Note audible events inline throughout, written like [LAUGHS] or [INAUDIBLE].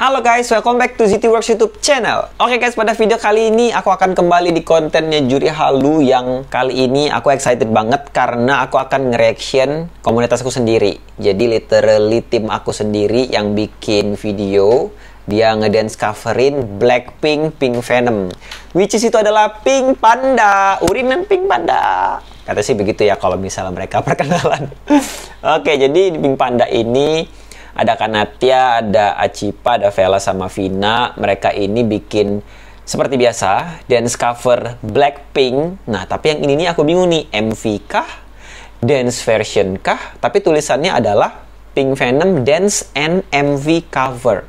Halo guys, welcome back to Works YouTube channel. Oke okay guys, pada video kali ini aku akan kembali di kontennya Juri Halu yang kali ini aku excited banget karena aku akan nge-reaction komunitasku sendiri. Jadi literally tim aku sendiri yang bikin video dia ngedance coverin Blackpink Pink Venom. Which is itu adalah Pink Panda, urinan Pink Panda. Kata sih begitu ya kalau misalnya mereka [LAUGHS] perkenalan. Oke, okay, jadi Pink Panda ini ada Kanatia, ada Acipa, ada Vela sama Vina. Mereka ini bikin seperti biasa dance cover Blackpink. Nah, tapi yang ini nih aku bingung nih, MV kah? Dance version kah? Tapi tulisannya adalah Pink Venom Dance and MV cover.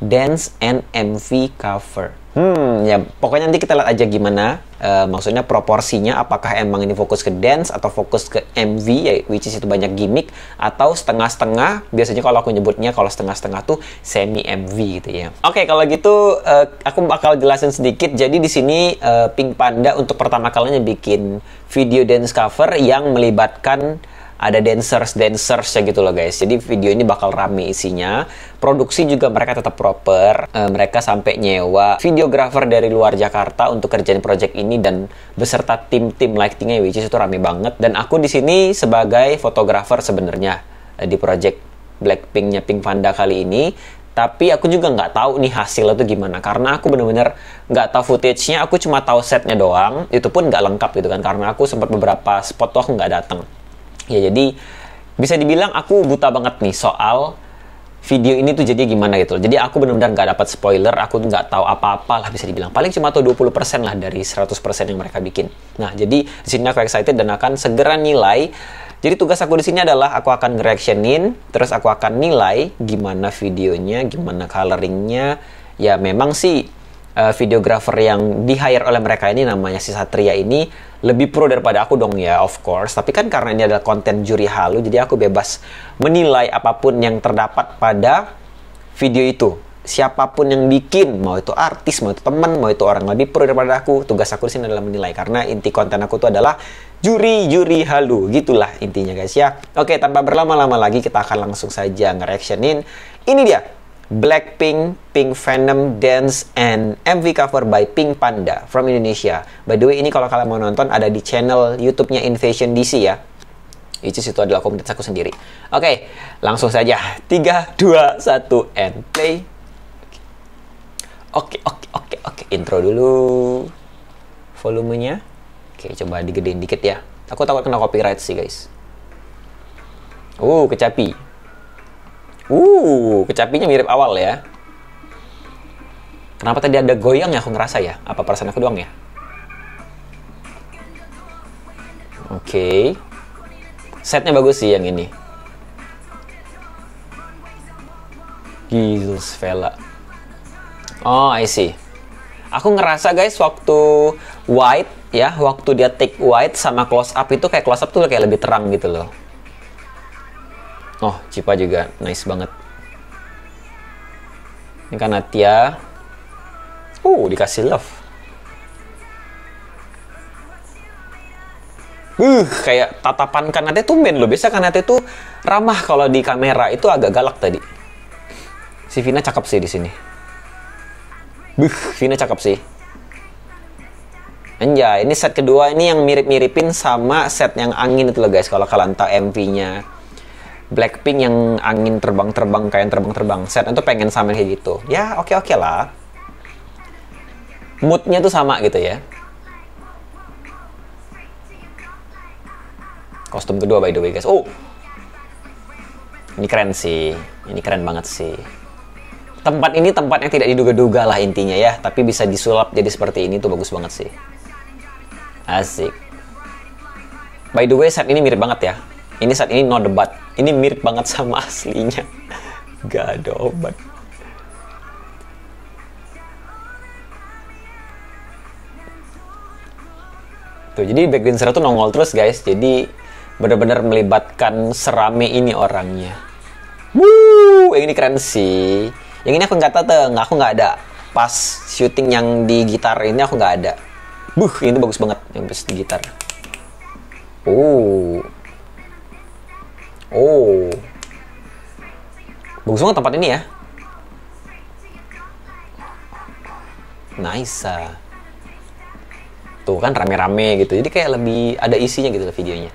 Dance and MV cover. Hmm, ya pokoknya nanti kita lihat aja gimana. Uh, maksudnya proporsinya apakah emang ini fokus ke dance atau fokus ke MV ya which is itu banyak gimmick atau setengah-setengah. Biasanya kalau aku nyebutnya kalau setengah-setengah tuh semi MV gitu ya. Oke, okay, kalau gitu uh, aku bakal jelasin sedikit. Jadi di sini uh, Pink Panda untuk pertama kalinya bikin video dance cover yang melibatkan ada dancers dancers ya gitu loh guys jadi video ini bakal rame isinya produksi juga mereka tetap proper e, mereka sampai nyewa videographer dari luar Jakarta untuk kerjain project ini dan beserta tim-tim lightingnya which is itu rame banget dan aku di sini sebagai fotografer sebenarnya eh, di project Blackpinknya Pink Panda kali ini tapi aku juga nggak tahu nih hasilnya tuh gimana karena aku bener-bener nggak -bener tahu footage-nya aku cuma tahu setnya doang itu pun nggak lengkap gitu kan karena aku sempat beberapa spot tuh aku nggak datang ya jadi bisa dibilang aku buta banget nih soal video ini tuh jadi gimana gitu jadi aku benar-benar nggak dapat spoiler aku nggak tahu apa-apa lah bisa dibilang paling cuma tuh 20% lah dari 100% yang mereka bikin nah jadi di sini aku excited dan akan segera nilai jadi tugas aku di sini adalah aku akan reactionin, terus aku akan nilai gimana videonya, gimana coloringnya. Ya memang sih uh, videographer yang di hire oleh mereka ini namanya si Satria ini lebih pro daripada aku dong ya of course tapi kan karena ini adalah konten juri halu jadi aku bebas menilai apapun yang terdapat pada video itu siapapun yang bikin mau itu artis mau itu teman mau itu orang lebih pro daripada aku tugas aku di sini adalah menilai karena inti konten aku itu adalah juri juri halu gitulah intinya guys ya oke tanpa berlama-lama lagi kita akan langsung saja ngereactionin ini dia Blackpink, Pink Venom, Dance, and MV cover by Pink Panda from Indonesia. By the way, ini kalau kalian mau nonton ada di channel YouTube-nya Invasion DC ya. Itu situ adalah komunitas aku sendiri. Oke, okay, langsung saja. 3, 2, 1, and play. Oke, oke, oke, oke. Intro dulu. Volumenya. Oke, coba digedein dikit ya. Aku takut kena copyright sih, guys. Uh, kecapi. Uh, kecapinya mirip awal ya. Kenapa tadi ada goyang ya aku ngerasa ya? Apa perasaan aku doang ya? Oke. Okay. Setnya bagus sih yang ini. Gils Vela. Oh, I see. Aku ngerasa guys waktu white ya, waktu dia take white sama close up itu kayak close up tuh kayak lebih terang gitu loh. Oh, Cipa juga nice banget. Ini kan Natia. Uh, dikasih love. Uh, kayak tatapan Natia tuh main loh. Biasa Natia tuh ramah kalau di kamera itu agak galak tadi. Si Vina cakep sih di sini. Buh, Vina cakep sih. Anjay, ini set kedua ini yang mirip-miripin sama set yang angin itu loh guys. Kalau kalian tahu MV-nya Blackpink yang angin terbang-terbang kayak yang terbang-terbang set itu pengen sama kayak gitu ya oke oke okay lah moodnya tuh sama gitu ya kostum kedua by the way guys oh ini keren sih ini keren banget sih tempat ini tempat yang tidak diduga-duga lah intinya ya tapi bisa disulap jadi seperti ini tuh bagus banget sih asik by the way set ini mirip banget ya ini saat ini no debat ini mirip banget sama aslinya [LAUGHS] gak ada obat tuh jadi background serah tuh nongol terus guys jadi benar-benar melibatkan serame ini orangnya Wuh, yang ini keren sih yang ini aku nggak tahu nggak aku nggak ada pas syuting yang di gitar ini aku nggak ada buh ini bagus banget yang pas di gitar oh Oh. Bagus banget tempat ini ya. Nice. Ah. Tuh kan rame-rame gitu. Jadi kayak lebih ada isinya gitu loh videonya.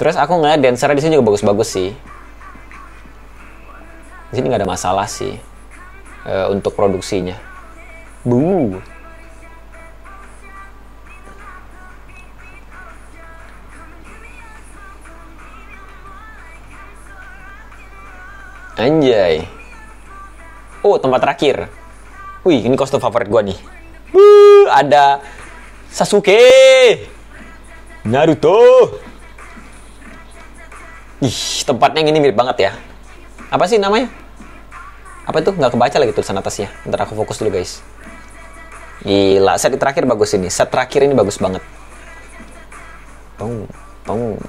Terus aku ngeliat dancer di sini juga bagus-bagus sih. Di sini nggak ada masalah sih uh, untuk produksinya. Bu. Anjay. Oh, tempat terakhir. Wih, ini kostum favorit gua nih. Wuh, ada Sasuke. Naruto. Ih, tempatnya yang ini mirip banget ya. Apa sih namanya? Apa itu? Nggak kebaca lagi tulisan atasnya. Ntar aku fokus dulu, guys. Gila, set terakhir bagus ini. Set terakhir ini bagus banget. Tung, tung.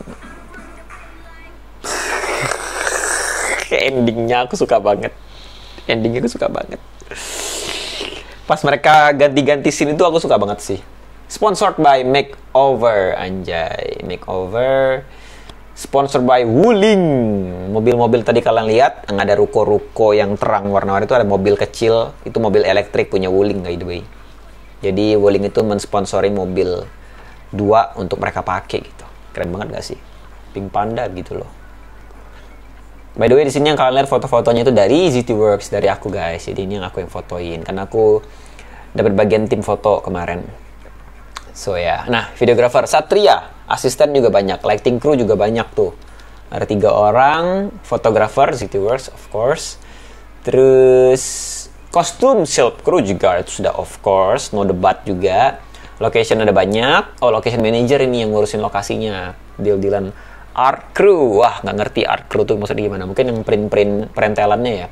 endingnya aku suka banget endingnya aku suka banget pas mereka ganti-ganti scene itu aku suka banget sih sponsored by makeover anjay makeover sponsored by Wuling mobil-mobil tadi kalian lihat yang ada ruko-ruko yang terang warna-warni itu ada mobil kecil itu mobil elektrik punya Wuling by the way jadi Wuling itu mensponsori mobil dua untuk mereka pakai gitu keren banget gak sih Pink Panda gitu loh By the way di sini yang kalian lihat foto-fotonya itu dari ZT Works dari aku guys. Jadi ini yang aku yang fotoin karena aku dapat bagian tim foto kemarin. So ya. Yeah. Nah, videographer Satria, asisten juga banyak, lighting crew juga banyak tuh. Ada tiga orang, fotografer ZT Works of course. Terus kostum silk crew juga itu sudah of course, no debat juga. Location ada banyak. Oh, location manager ini yang ngurusin lokasinya. Deal-dealan art crew wah nggak ngerti art crew tuh maksudnya gimana mungkin yang print-print perintelannya ya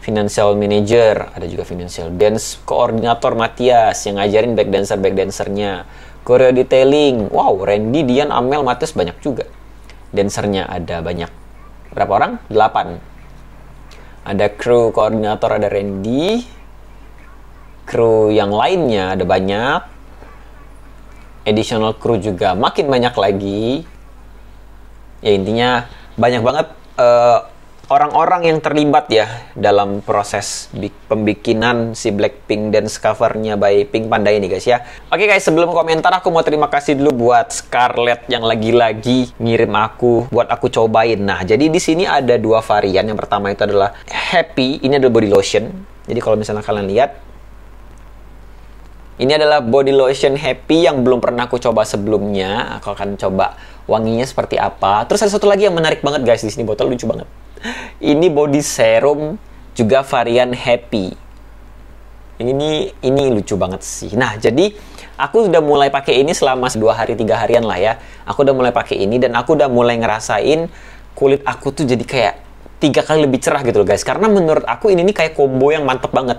financial manager ada juga financial dance koordinator Matias yang ngajarin back dancer back dancernya choreo detailing wow Randy Dian Amel Matias banyak juga dancernya ada banyak berapa orang 8 ada crew koordinator ada Randy crew yang lainnya ada banyak additional crew juga makin banyak lagi ya intinya banyak banget orang eh, orang-orang yang terlibat ya dalam proses pembikinan si Blackpink dance covernya by Pink Panda ini guys ya. Oke okay guys, sebelum komentar aku mau terima kasih dulu buat Scarlett yang lagi-lagi ngirim aku buat aku cobain. Nah, jadi di sini ada dua varian. Yang pertama itu adalah Happy, ini adalah body lotion. Jadi kalau misalnya kalian lihat ini adalah body lotion Happy yang belum pernah aku coba sebelumnya. Aku akan coba wanginya seperti apa. Terus ada satu lagi yang menarik banget guys di sini botol lucu banget. Ini body serum juga varian Happy. Ini ini lucu banget sih. Nah, jadi aku sudah mulai pakai ini selama dua hari tiga harian lah ya. Aku udah mulai pakai ini dan aku udah mulai ngerasain kulit aku tuh jadi kayak tiga kali lebih cerah gitu loh guys. Karena menurut aku ini nih kayak combo yang mantep banget.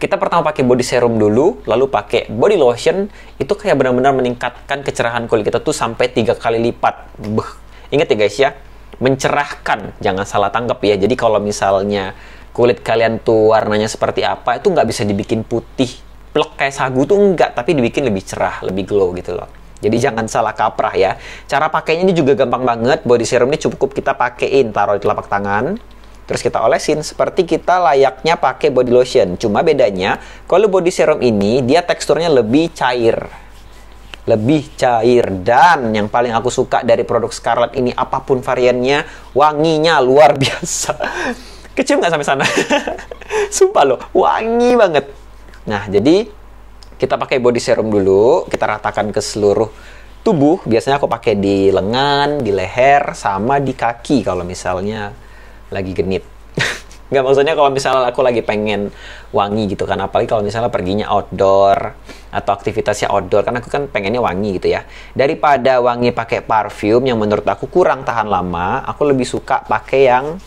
Kita pertama pakai body serum dulu, lalu pakai body lotion, itu kayak benar-benar meningkatkan kecerahan kulit kita tuh sampai tiga kali lipat. Beuh. Ingat ya guys ya, mencerahkan, jangan salah tangkap ya. Jadi kalau misalnya kulit kalian tuh warnanya seperti apa, itu nggak bisa dibikin putih, plek kayak sagu tuh enggak, tapi dibikin lebih cerah, lebih glow gitu loh. Jadi jangan salah kaprah ya. Cara pakainya ini juga gampang banget. Body serum ini cukup kita pakein taruh di telapak tangan terus kita olesin seperti kita layaknya pakai body lotion. Cuma bedanya kalau body serum ini dia teksturnya lebih cair lebih cair dan yang paling aku suka dari produk Scarlett ini apapun variannya wanginya luar [LAUGHS] biasa kecium nggak sampai sana [LAUGHS] sumpah loh wangi banget nah jadi kita pakai body serum dulu kita ratakan ke seluruh tubuh biasanya aku pakai di lengan di leher sama di kaki kalau misalnya lagi genit [LAUGHS] nggak maksudnya kalau misalnya aku lagi pengen wangi gitu kan apalagi kalau misalnya perginya outdoor atau aktivitasnya outdoor karena aku kan pengennya wangi gitu ya daripada wangi pakai parfum yang menurut aku kurang tahan lama aku lebih suka pakai yang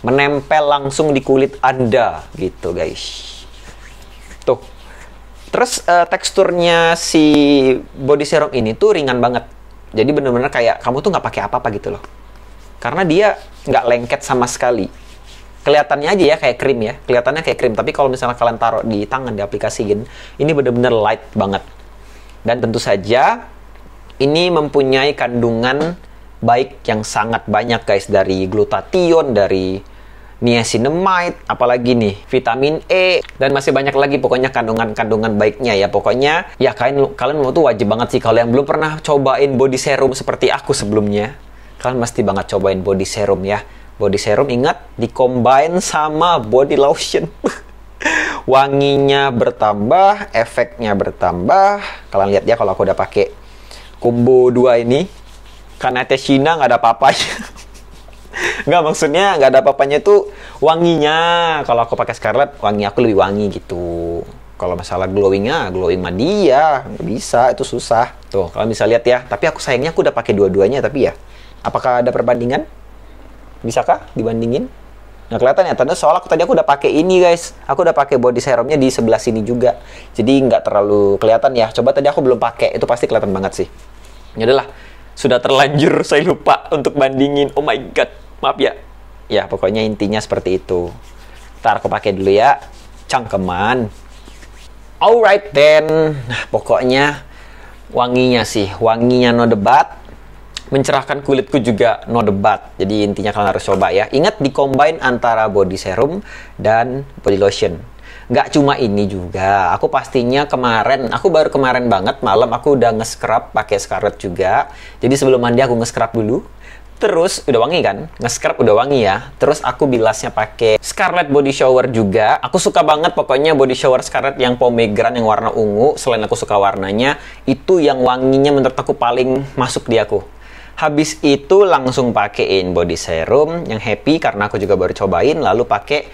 menempel langsung di kulit anda gitu guys tuh terus uh, teksturnya si body serum ini tuh ringan banget jadi bener-bener kayak kamu tuh nggak pakai apa-apa gitu loh karena dia nggak lengket sama sekali kelihatannya aja ya kayak krim ya kelihatannya kayak krim tapi kalau misalnya kalian taruh di tangan di aplikasi gini ini bener-bener light banget dan tentu saja ini mempunyai kandungan baik yang sangat banyak guys dari glutathione dari niacinamide apalagi nih vitamin E dan masih banyak lagi pokoknya kandungan-kandungan baiknya ya pokoknya ya kalian kalian mau tuh wajib banget sih kalau yang belum pernah cobain body serum seperti aku sebelumnya kalian mesti banget cobain body serum ya body serum ingat dikombain sama body lotion [LAUGHS] wanginya bertambah efeknya bertambah kalian lihat ya kalau aku udah pakai combo 2 ini karena teh Cina nggak ada papanya [LAUGHS] nggak maksudnya nggak ada papanya tuh wanginya kalau aku pakai scarlet wangi aku lebih wangi gitu kalau masalah glowingnya glowing mah dia ya, nggak bisa itu susah tuh kalian bisa lihat ya tapi aku sayangnya aku udah pakai dua-duanya tapi ya Apakah ada perbandingan? Bisakah dibandingin? Nah kelihatan ya, tanda soal aku tadi aku udah pakai ini guys. Aku udah pakai body serumnya di sebelah sini juga. Jadi nggak terlalu kelihatan ya. Coba tadi aku belum pakai, itu pasti kelihatan banget sih. Ya udahlah, sudah terlanjur [LAUGHS] saya lupa untuk bandingin. Oh my god, maaf ya. Ya pokoknya intinya seperti itu. Ntar aku pakai dulu ya, cangkeman. Alright then, nah pokoknya wanginya sih, wanginya no debat mencerahkan kulitku juga no debat. Jadi intinya kalian harus coba ya. Ingat di combine antara body serum dan body lotion. Nggak cuma ini juga. Aku pastinya kemarin, aku baru kemarin banget malam aku udah nge-scrub pakai Scarlett juga. Jadi sebelum mandi aku nge-scrub dulu. Terus udah wangi kan? Nge-scrub udah wangi ya. Terus aku bilasnya pakai Scarlett Body Shower juga. Aku suka banget pokoknya body shower Scarlett yang pomegran yang warna ungu. Selain aku suka warnanya, itu yang wanginya menurut aku paling masuk di aku. Habis itu langsung pakein body serum yang happy karena aku juga baru cobain. Lalu pakai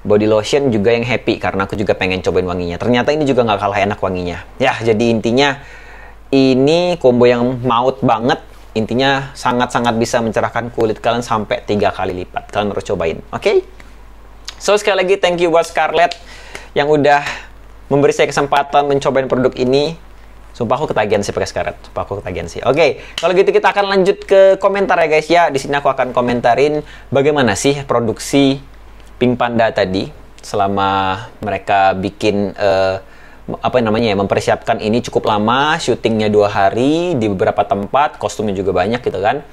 body lotion juga yang happy karena aku juga pengen cobain wanginya. Ternyata ini juga nggak kalah enak wanginya. Ya, jadi intinya ini combo yang maut banget. Intinya sangat-sangat bisa mencerahkan kulit kalian sampai tiga kali lipat. Kalian harus cobain, oke? Okay? So, sekali lagi thank you buat Scarlett yang udah memberi saya kesempatan mencobain produk ini Sumpah aku ketagihan sih pakai sekarat. Sumpah aku ketagihan sih. Oke, okay, kalau gitu kita akan lanjut ke komentar ya guys ya. Di sini aku akan komentarin bagaimana sih produksi Pink Panda tadi selama mereka bikin uh, apa namanya ya mempersiapkan ini cukup lama, syutingnya dua hari di beberapa tempat, kostumnya juga banyak gitu kan.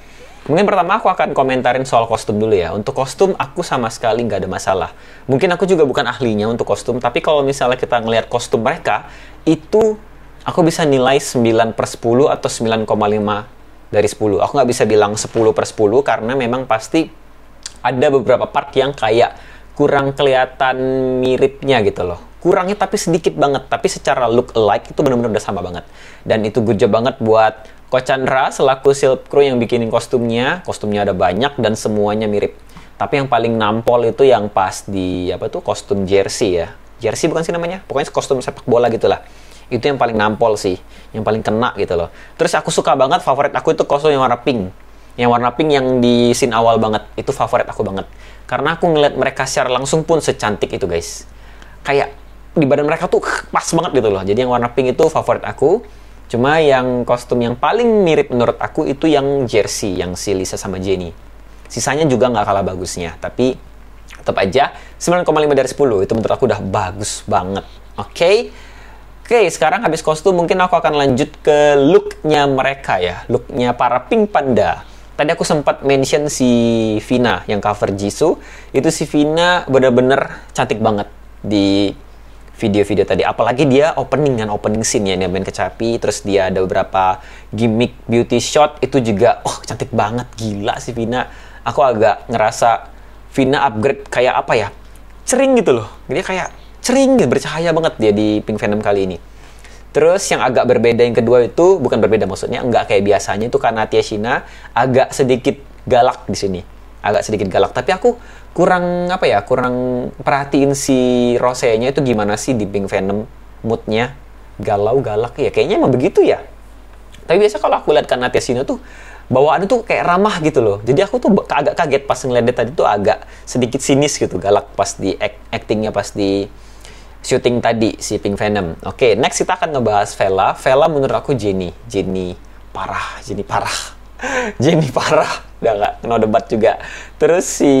Mungkin pertama aku akan komentarin soal kostum dulu ya. Untuk kostum aku sama sekali nggak ada masalah. Mungkin aku juga bukan ahlinya untuk kostum, tapi kalau misalnya kita ngelihat kostum mereka, itu aku bisa nilai 9 per 10 atau 9,5 dari 10. Aku nggak bisa bilang 10 per 10 karena memang pasti ada beberapa part yang kayak kurang kelihatan miripnya gitu loh. Kurangnya tapi sedikit banget, tapi secara look alike itu benar-benar udah sama banget. Dan itu good job banget buat Ko Chandra selaku Silk Crew yang bikinin kostumnya. Kostumnya ada banyak dan semuanya mirip. Tapi yang paling nampol itu yang pas di apa tuh kostum jersey ya. Jersey bukan sih namanya? Pokoknya kostum sepak bola gitulah itu yang paling nampol sih yang paling kena gitu loh terus aku suka banget favorit aku itu kostum yang warna pink yang warna pink yang di scene awal banget itu favorit aku banget karena aku ngeliat mereka secara langsung pun secantik itu guys kayak di badan mereka tuh [LAUGHS] pas banget gitu loh jadi yang warna pink itu favorit aku cuma yang kostum yang paling mirip menurut aku itu yang jersey yang si Lisa sama Jenny sisanya juga nggak kalah bagusnya tapi tetap aja 9,5 dari 10 itu menurut aku udah bagus banget oke okay? Oke, sekarang habis kostum mungkin aku akan lanjut ke looknya mereka ya. Looknya para Pink Panda. Tadi aku sempat mention si Vina yang cover Jisoo. Itu si Vina bener-bener cantik banget di video-video tadi. Apalagi dia opening dan opening scene ya, dia main kecapi, terus dia ada beberapa gimmick beauty shot, itu juga, oh cantik banget, gila si Vina. Aku agak ngerasa Vina upgrade kayak apa ya, sering gitu loh. Dia kayak cering gitu, bercahaya banget dia di Pink Venom kali ini. Terus yang agak berbeda yang kedua itu bukan berbeda maksudnya nggak kayak biasanya itu karena Tia Shina agak sedikit galak di sini. Agak sedikit galak, tapi aku kurang apa ya, kurang perhatiin si rose itu gimana sih di Pink Venom moodnya galau galak ya kayaknya emang begitu ya tapi biasa kalau aku lihat karena Shina tuh bawaan tuh kayak ramah gitu loh jadi aku tuh agak kaget pas ngeliat dia tadi tuh agak sedikit sinis gitu galak pas di act actingnya pas di syuting tadi si Pink Venom. Oke, okay, next kita akan ngebahas Vela. Vela menurut aku Jenny, Jenny parah, Jenny parah. [LAUGHS] Jenny parah. Udah nggak no debat juga. Terus si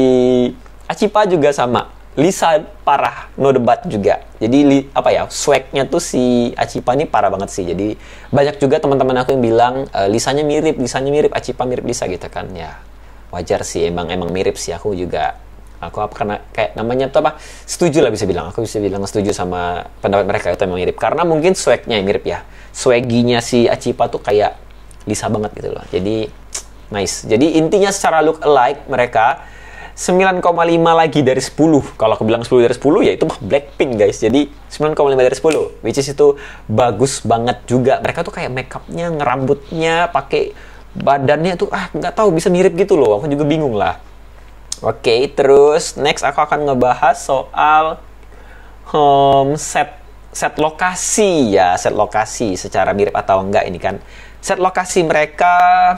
Acipa juga sama. Lisa parah, no debat juga. Jadi li, apa ya, swagnya tuh si Acipa ini parah banget sih. Jadi banyak juga teman-teman aku yang bilang e, Lisanya mirip, Lisanya mirip, Acipa mirip Lisa gitu kan. Ya wajar sih emang emang mirip sih aku juga aku apa karena kayak namanya tuh apa setuju lah bisa bilang aku bisa bilang setuju sama pendapat mereka itu emang mirip karena mungkin swagnya yang mirip ya swaginya si Acipa tuh kayak Lisa banget gitu loh jadi nice jadi intinya secara look alike mereka 9,5 lagi dari 10 kalau aku bilang 10 dari 10 ya itu mah Blackpink guys jadi 9,5 dari 10 which is itu bagus banget juga mereka tuh kayak makeupnya ngerambutnya pakai badannya tuh ah nggak tahu bisa mirip gitu loh aku juga bingung lah Oke, okay, terus next aku akan ngebahas soal um, set set lokasi ya, set lokasi secara mirip atau enggak ini kan. Set lokasi mereka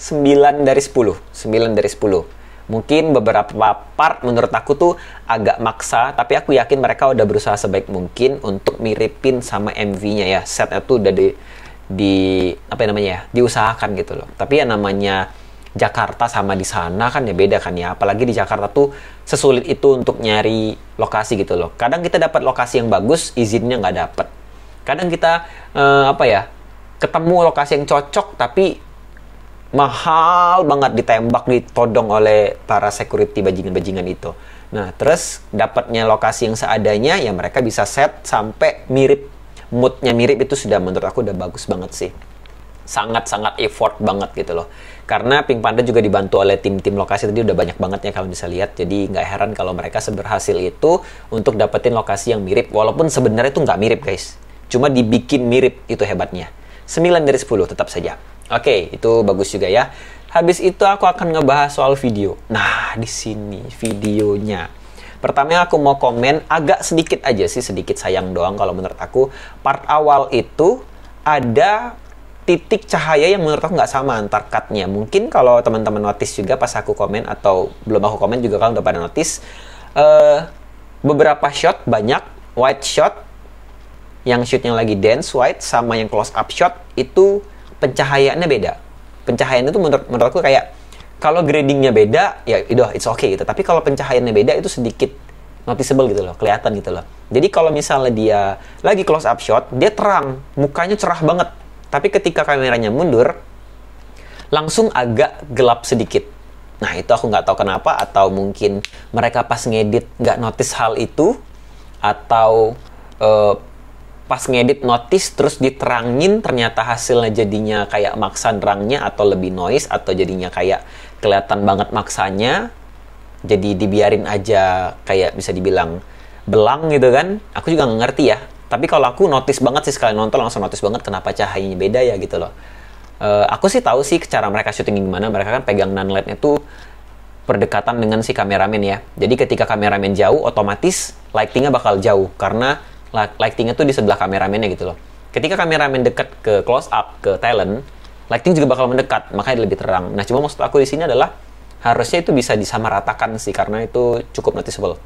9 dari 10, 9 dari 10. Mungkin beberapa part menurut aku tuh agak maksa, tapi aku yakin mereka udah berusaha sebaik mungkin untuk miripin sama MV-nya ya. setnya tuh udah di di apa namanya ya, diusahakan gitu loh. Tapi ya namanya Jakarta sama di sana kan ya beda kan ya apalagi di Jakarta tuh sesulit itu untuk nyari lokasi gitu loh kadang kita dapat lokasi yang bagus izinnya nggak dapet kadang kita eh, apa ya ketemu lokasi yang cocok tapi mahal banget ditembak ditodong oleh para security bajingan-bajingan itu. Nah, terus dapatnya lokasi yang seadanya ya mereka bisa set sampai mirip moodnya mirip itu sudah menurut aku udah bagus banget sih. Sangat-sangat effort banget gitu loh karena Pink Panda juga dibantu oleh tim-tim lokasi tadi udah banyak banget ya kalau bisa lihat jadi nggak heran kalau mereka seberhasil itu untuk dapetin lokasi yang mirip walaupun sebenarnya itu nggak mirip guys cuma dibikin mirip itu hebatnya 9 dari 10 tetap saja oke itu bagus juga ya habis itu aku akan ngebahas soal video nah di sini videonya Pertama yang aku mau komen agak sedikit aja sih sedikit sayang doang kalau menurut aku part awal itu ada titik cahaya yang menurut aku nggak sama antar cutnya. Mungkin kalau teman-teman notice juga pas aku komen atau belum aku komen juga kalau udah pada notice. Uh, beberapa shot banyak, wide shot, yang shootnya lagi dense wide sama yang close up shot itu pencahayaannya beda. Pencahayaannya itu menurut aku kayak kalau gradingnya beda ya udah it's okay gitu. Tapi kalau pencahayaannya beda itu sedikit noticeable gitu loh, kelihatan gitu loh. Jadi kalau misalnya dia lagi close up shot, dia terang, mukanya cerah banget. Tapi ketika kameranya mundur, langsung agak gelap sedikit. Nah itu aku nggak tahu kenapa atau mungkin mereka pas ngedit nggak notice hal itu atau uh, pas ngedit notice terus diterangin ternyata hasilnya jadinya kayak maksa terangnya atau lebih noise atau jadinya kayak kelihatan banget maksanya jadi dibiarin aja kayak bisa dibilang belang gitu kan aku juga nggak ngerti ya tapi kalau aku notice banget sih sekali nonton langsung notice banget kenapa cahayanya beda ya gitu loh uh, aku sih tahu sih cara mereka syuting gimana mereka kan pegang nya tuh perdekatan dengan si kameramen ya jadi ketika kameramen jauh otomatis lightingnya bakal jauh karena lightingnya tuh di sebelah kameramennya gitu loh ketika kameramen dekat ke close up ke talent lighting juga bakal mendekat makanya lebih terang nah cuma maksud aku di sini adalah harusnya itu bisa disamaratakan sih karena itu cukup noticeable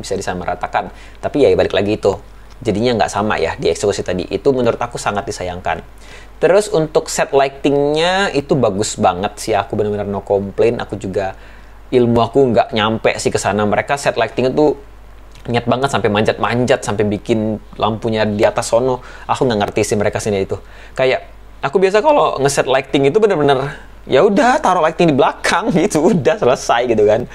bisa disamaratakan tapi ya balik lagi itu jadinya nggak sama ya di eksekusi tadi itu menurut aku sangat disayangkan terus untuk set lightingnya itu bagus banget sih aku benar-benar no complain aku juga ilmu aku nggak nyampe sih ke sana mereka set lightingnya tuh niat banget sampai manjat-manjat sampai bikin lampunya di atas sono aku nggak ngerti sih mereka sini itu kayak aku biasa kalau ngeset lighting itu bener-bener ya udah taruh lighting di belakang [LAUGHS] gitu udah selesai gitu kan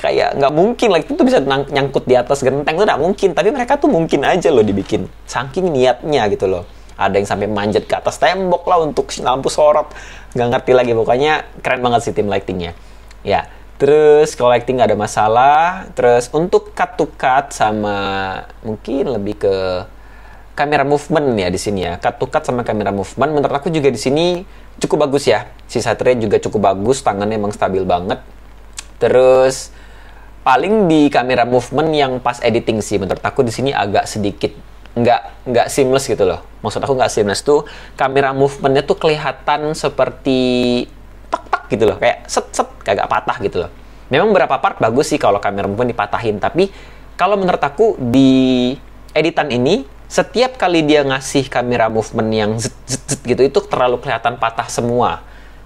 kayak nggak mungkin lah itu bisa nyangkut di atas genteng itu nggak mungkin tapi mereka tuh mungkin aja loh dibikin saking niatnya gitu loh ada yang sampai manjat ke atas tembok lah untuk lampu sorot nggak ngerti lagi pokoknya keren banget sih tim lightingnya ya terus kalau lighting nggak ada masalah terus untuk cut to cut sama mungkin lebih ke kamera movement ya di sini ya cut to cut sama kamera movement menurut aku juga di sini cukup bagus ya si Satria juga cukup bagus tangannya emang stabil banget terus paling di kamera movement yang pas editing sih menurut aku di sini agak sedikit nggak nggak seamless gitu loh maksud aku nggak seamless tuh kamera movementnya tuh kelihatan seperti tak tak gitu loh kayak set set kagak patah gitu loh memang beberapa part bagus sih kalau kamera movement dipatahin tapi kalau menurut aku di editan ini setiap kali dia ngasih kamera movement yang zet, zet, zet gitu itu terlalu kelihatan patah semua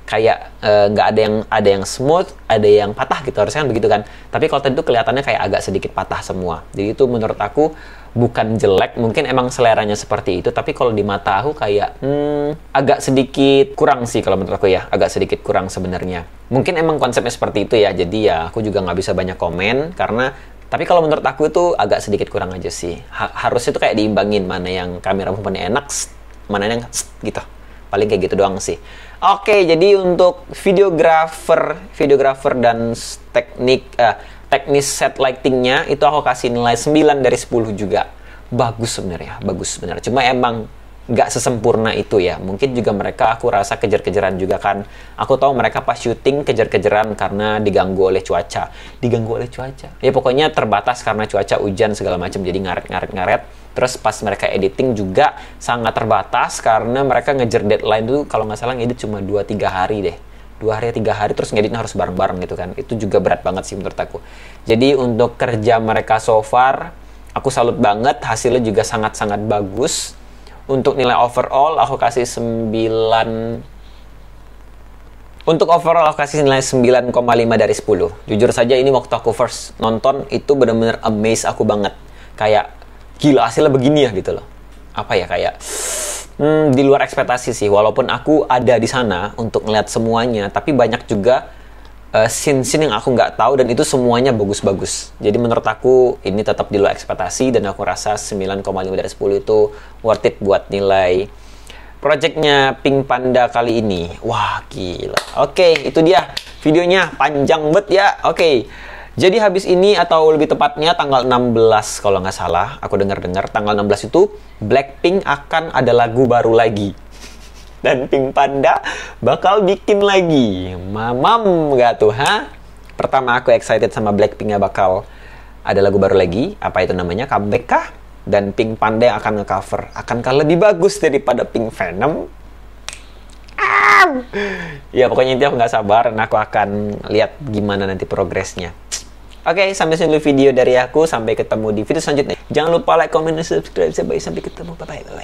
kayak eh, nggak uh, ada yang ada yang smooth, ada yang patah gitu harusnya kan begitu kan. Tapi kalau tadi itu kelihatannya kayak agak sedikit patah semua. Jadi itu menurut aku bukan jelek, mungkin emang seleranya seperti itu. Tapi kalau di mata aku kayak hmm, agak sedikit kurang sih kalau menurut aku ya, agak sedikit kurang sebenarnya. Mungkin emang konsepnya seperti itu ya. Jadi ya aku juga nggak bisa banyak komen karena tapi kalau menurut aku itu agak sedikit kurang aja sih. Ha harusnya itu kayak diimbangin mana yang kamera perempuan enak, mana yang gitu paling kayak gitu doang sih oke jadi untuk videographer videographer dan teknik uh, teknis set lightingnya itu aku kasih nilai 9 dari 10 juga bagus sebenarnya bagus sebenarnya cuma emang nggak sesempurna itu ya. Mungkin juga mereka aku rasa kejar-kejaran juga kan. Aku tahu mereka pas syuting kejar-kejaran karena diganggu oleh cuaca. Diganggu oleh cuaca. Ya pokoknya terbatas karena cuaca hujan segala macam jadi ngaret-ngaret-ngaret. Terus pas mereka editing juga sangat terbatas karena mereka ngejar deadline tuh kalau nggak salah ngedit cuma 2-3 hari deh dua hari tiga hari terus ngeditnya harus bareng-bareng gitu kan itu juga berat banget sih menurut aku jadi untuk kerja mereka so far aku salut banget hasilnya juga sangat-sangat bagus untuk nilai overall aku kasih 9 untuk overall aku kasih nilai 9,5 dari 10. Jujur saja ini waktu aku first nonton itu bener-bener amaze aku banget. Kayak gila hasilnya begini ya gitu loh. Apa ya kayak hmm, di luar ekspektasi sih. Walaupun aku ada di sana untuk ngeliat semuanya, tapi banyak juga uh, scene-scene yang aku nggak tahu dan itu semuanya bagus-bagus. Jadi menurut aku ini tetap di luar ekspektasi dan aku rasa 9,5 dari 10 itu worth it buat nilai projectnya Pink Panda kali ini. Wah, gila. Oke, okay, itu dia videonya panjang banget ya. Oke. Okay. Jadi habis ini atau lebih tepatnya tanggal 16 kalau nggak salah, aku dengar-dengar tanggal 16 itu Blackpink akan ada lagu baru lagi dan Pink Panda bakal bikin lagi. Mamam gak tuh, ha? Pertama aku excited sama Blackpink bakal ada lagu baru lagi. Apa itu namanya? Comeback kah? Dan Pink Panda yang akan ngecover. Akankah lebih bagus daripada Pink Venom? Ah! Ya pokoknya intinya aku nggak sabar dan aku akan lihat gimana nanti progresnya. Oke, okay, sampai sini dulu video dari aku. Sampai ketemu di video selanjutnya. Jangan lupa like, comment, dan subscribe. Sampai, sampai ketemu. bye-bye.